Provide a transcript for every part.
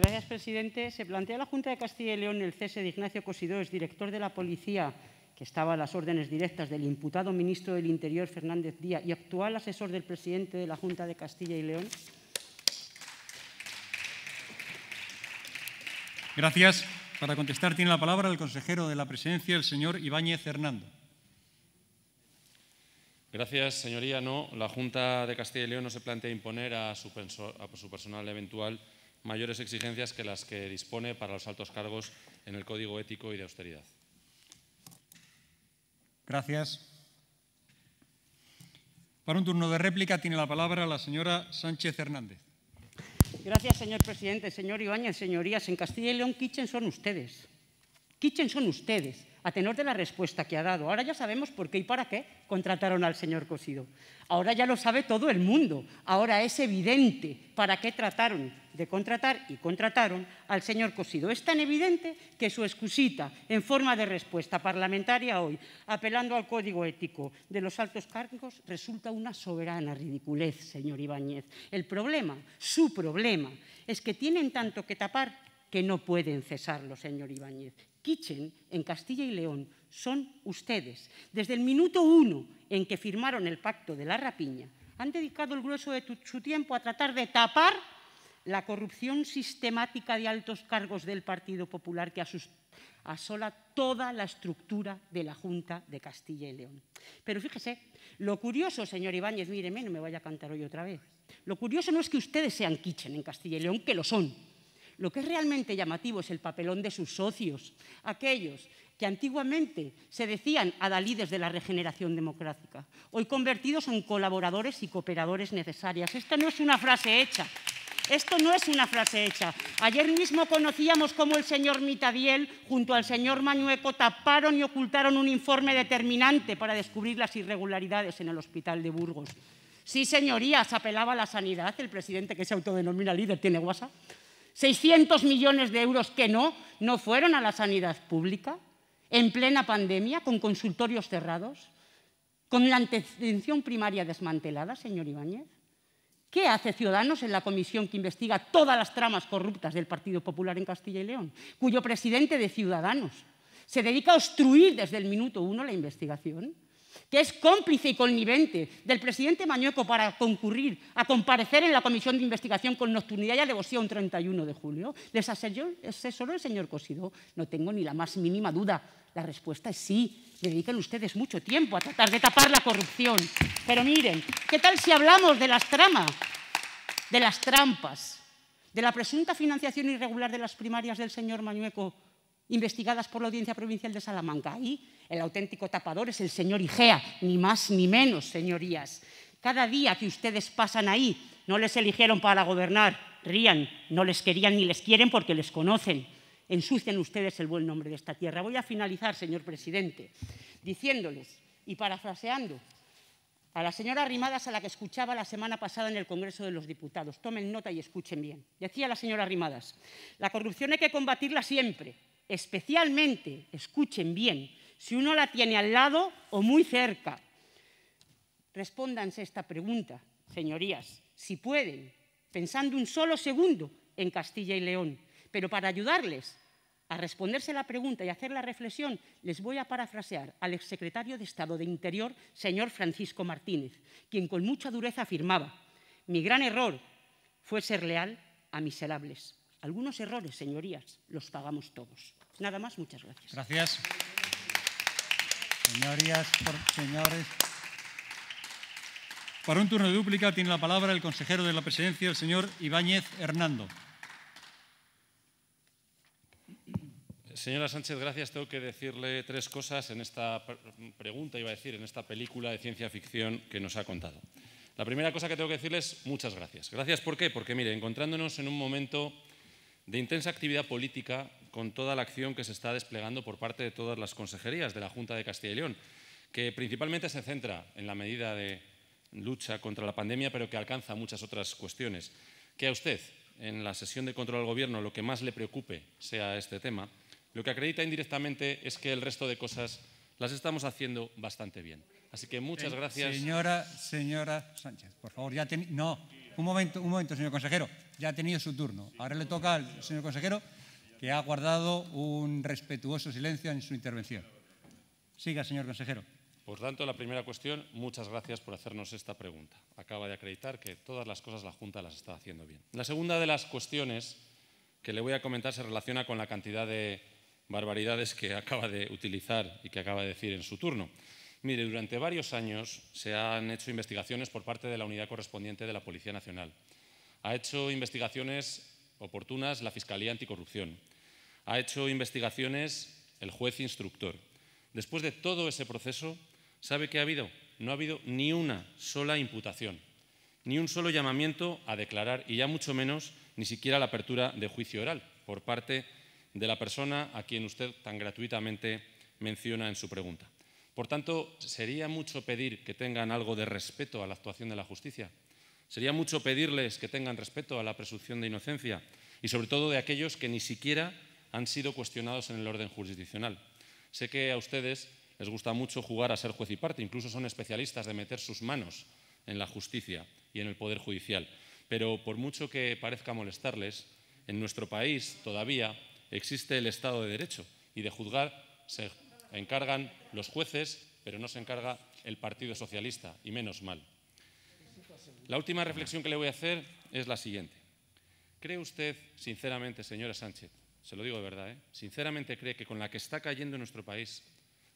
Gracias, presidente. Se plantea la Junta de Castilla y León el cese de Ignacio es director de la Policía, que estaba a las órdenes directas del imputado ministro del Interior, Fernández Díaz, y actual asesor del presidente de la Junta de Castilla y León. Gracias. Para contestar tiene la palabra el consejero de la Presidencia, el señor Ibáñez Hernando. Gracias, señoría. No, la Junta de Castilla y León no se plantea imponer a su personal eventual mayores exigencias que las que dispone para los altos cargos en el Código Ético y de Austeridad. Gracias. Para un turno de réplica tiene la palabra la señora Sánchez Hernández. Gracias, señor presidente. Señor Ibañez, señorías, en Castilla y León Kitchen son ustedes. Kitchen son ustedes, a tenor de la respuesta que ha dado. Ahora ya sabemos por qué y para qué contrataron al señor Cosido. Ahora ya lo sabe todo el mundo. Ahora es evidente para qué trataron de contratar y contrataron al señor Cosido. Es tan evidente que su excusita en forma de respuesta parlamentaria hoy, apelando al código ético de los altos cargos, resulta una soberana ridiculez, señor Ibáñez. El problema, su problema, es que tienen tanto que tapar que no pueden cesarlo, señor Ibáñez. Kitchen en Castilla y León son ustedes. Desde el minuto uno en que firmaron el pacto de la rapiña, han dedicado el grueso de su tiempo a tratar de tapar la corrupción sistemática de altos cargos del Partido Popular que asola toda la estructura de la Junta de Castilla y León. Pero fíjese, lo curioso, señor Ibáñez, míreme, no me vaya a cantar hoy otra vez. Lo curioso no es que ustedes sean kitchen en Castilla y León, que lo son lo que es realmente llamativo es el papelón de sus socios, aquellos que antiguamente se decían adalides de la regeneración democrática, hoy convertidos en colaboradores y cooperadores necesarias. Esta no es una frase hecha. Esto no es una frase hecha. Ayer mismo conocíamos cómo el señor Mitadiel, junto al señor Mañueco, taparon y ocultaron un informe determinante para descubrir las irregularidades en el hospital de Burgos. Sí, señorías, apelaba a la sanidad. El presidente que se autodenomina líder tiene guasa. 600 millones de euros que no, no fueron a la sanidad pública, en plena pandemia, con consultorios cerrados, con la atención primaria desmantelada, señor Ibáñez. ¿Qué hace Ciudadanos en la comisión que investiga todas las tramas corruptas del Partido Popular en Castilla y León, cuyo presidente de Ciudadanos se dedica a obstruir desde el minuto uno la investigación? que es cómplice y connivente del presidente Mañueco para concurrir a comparecer en la comisión de investigación con nocturnidad y alevosía un 31 de julio? ¿Les asesoró el señor Cosido? No tengo ni la más mínima duda. La respuesta es sí. Dedican ustedes mucho tiempo a tratar de tapar la corrupción. Pero miren, ¿qué tal si hablamos de las tramas, de las trampas, de la presunta financiación irregular de las primarias del señor Mañueco? investigadas por la Audiencia Provincial de Salamanca. Y el auténtico tapador es el señor Igea, ni más ni menos, señorías. Cada día que ustedes pasan ahí, no les eligieron para gobernar, rían, no les querían ni les quieren porque les conocen. Ensucian ustedes el buen nombre de esta tierra. Voy a finalizar, señor presidente, diciéndoles y parafraseando a la señora Rimadas a la que escuchaba la semana pasada en el Congreso de los Diputados. Tomen nota y escuchen bien. Decía la señora Rimadas, la corrupción hay que combatirla siempre, especialmente, escuchen bien, si uno la tiene al lado o muy cerca. Respóndanse esta pregunta, señorías, si pueden, pensando un solo segundo en Castilla y León. Pero para ayudarles a responderse la pregunta y hacer la reflexión, les voy a parafrasear al exsecretario de Estado de Interior, señor Francisco Martínez, quien con mucha dureza afirmaba, mi gran error fue ser leal a miserables. Algunos errores, señorías, los pagamos todos. Nada más, muchas gracias. Gracias. Señorías, señores. Para un turno de dúplica tiene la palabra el consejero de la presidencia, el señor Ibáñez Hernando. Señora Sánchez, gracias. Tengo que decirle tres cosas en esta pregunta, iba a decir, en esta película de ciencia ficción que nos ha contado. La primera cosa que tengo que decirles es muchas gracias. Gracias, ¿por qué? Porque, mire, encontrándonos en un momento de intensa actividad política con toda la acción que se está desplegando por parte de todas las consejerías de la Junta de Castilla y León, que principalmente se centra en la medida de lucha contra la pandemia, pero que alcanza muchas otras cuestiones. Que a usted, en la sesión de control del Gobierno, lo que más le preocupe sea este tema, lo que acredita indirectamente es que el resto de cosas las estamos haciendo bastante bien. Así que muchas eh, gracias. Señora, señora Sánchez, por favor, ya No, un momento, un momento, señor consejero. Ya ha tenido su turno. Ahora le toca al señor consejero que ha guardado un respetuoso silencio en su intervención. Siga, señor consejero. Por tanto, la primera cuestión, muchas gracias por hacernos esta pregunta. Acaba de acreditar que todas las cosas la Junta las está haciendo bien. La segunda de las cuestiones que le voy a comentar se relaciona con la cantidad de barbaridades que acaba de utilizar y que acaba de decir en su turno. Mire, durante varios años se han hecho investigaciones por parte de la unidad correspondiente de la Policía Nacional. Ha hecho investigaciones oportunas la Fiscalía Anticorrupción. Ha hecho investigaciones el juez instructor. Después de todo ese proceso, ¿sabe que ha habido? No ha habido ni una sola imputación, ni un solo llamamiento a declarar y ya mucho menos ni siquiera la apertura de juicio oral por parte de la persona a quien usted tan gratuitamente menciona en su pregunta. Por tanto, ¿sería mucho pedir que tengan algo de respeto a la actuación de la justicia? Sería mucho pedirles que tengan respeto a la presunción de inocencia y sobre todo de aquellos que ni siquiera han sido cuestionados en el orden jurisdiccional. Sé que a ustedes les gusta mucho jugar a ser juez y parte, incluso son especialistas de meter sus manos en la justicia y en el poder judicial. Pero por mucho que parezca molestarles, en nuestro país todavía existe el Estado de Derecho y de juzgar se encargan los jueces, pero no se encarga el Partido Socialista, y menos mal. La última reflexión que le voy a hacer es la siguiente. ¿Cree usted, sinceramente, señora Sánchez, se lo digo de verdad, ¿eh? sinceramente cree que con la que está cayendo nuestro país,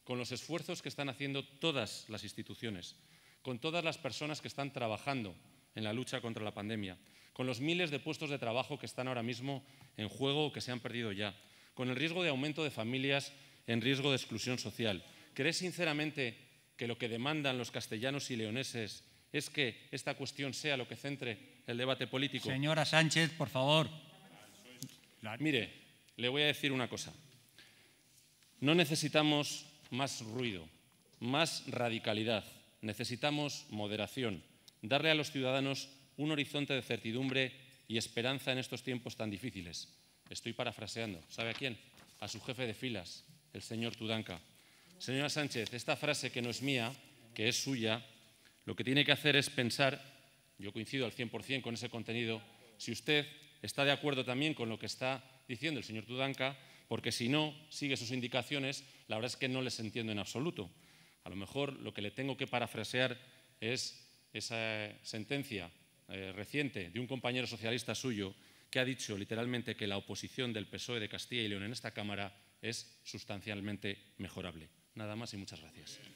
con los esfuerzos que están haciendo todas las instituciones, con todas las personas que están trabajando en la lucha contra la pandemia, con los miles de puestos de trabajo que están ahora mismo en juego o que se han perdido ya, con el riesgo de aumento de familias en riesgo de exclusión social. ¿Cree sinceramente que lo que demandan los castellanos y leoneses es que esta cuestión sea lo que centre el debate político. Señora Sánchez, por favor. Mire, le voy a decir una cosa. No necesitamos más ruido, más radicalidad. Necesitamos moderación, darle a los ciudadanos un horizonte de certidumbre y esperanza en estos tiempos tan difíciles. Estoy parafraseando. ¿Sabe a quién? A su jefe de filas, el señor Tudanca. Señora Sánchez, esta frase que no es mía, que es suya, lo que tiene que hacer es pensar, yo coincido al 100% con ese contenido, si usted está de acuerdo también con lo que está diciendo el señor Tudanca, porque si no sigue sus indicaciones, la verdad es que no les entiendo en absoluto. A lo mejor lo que le tengo que parafrasear es esa sentencia eh, reciente de un compañero socialista suyo que ha dicho literalmente que la oposición del PSOE de Castilla y León en esta Cámara es sustancialmente mejorable. Nada más y muchas gracias.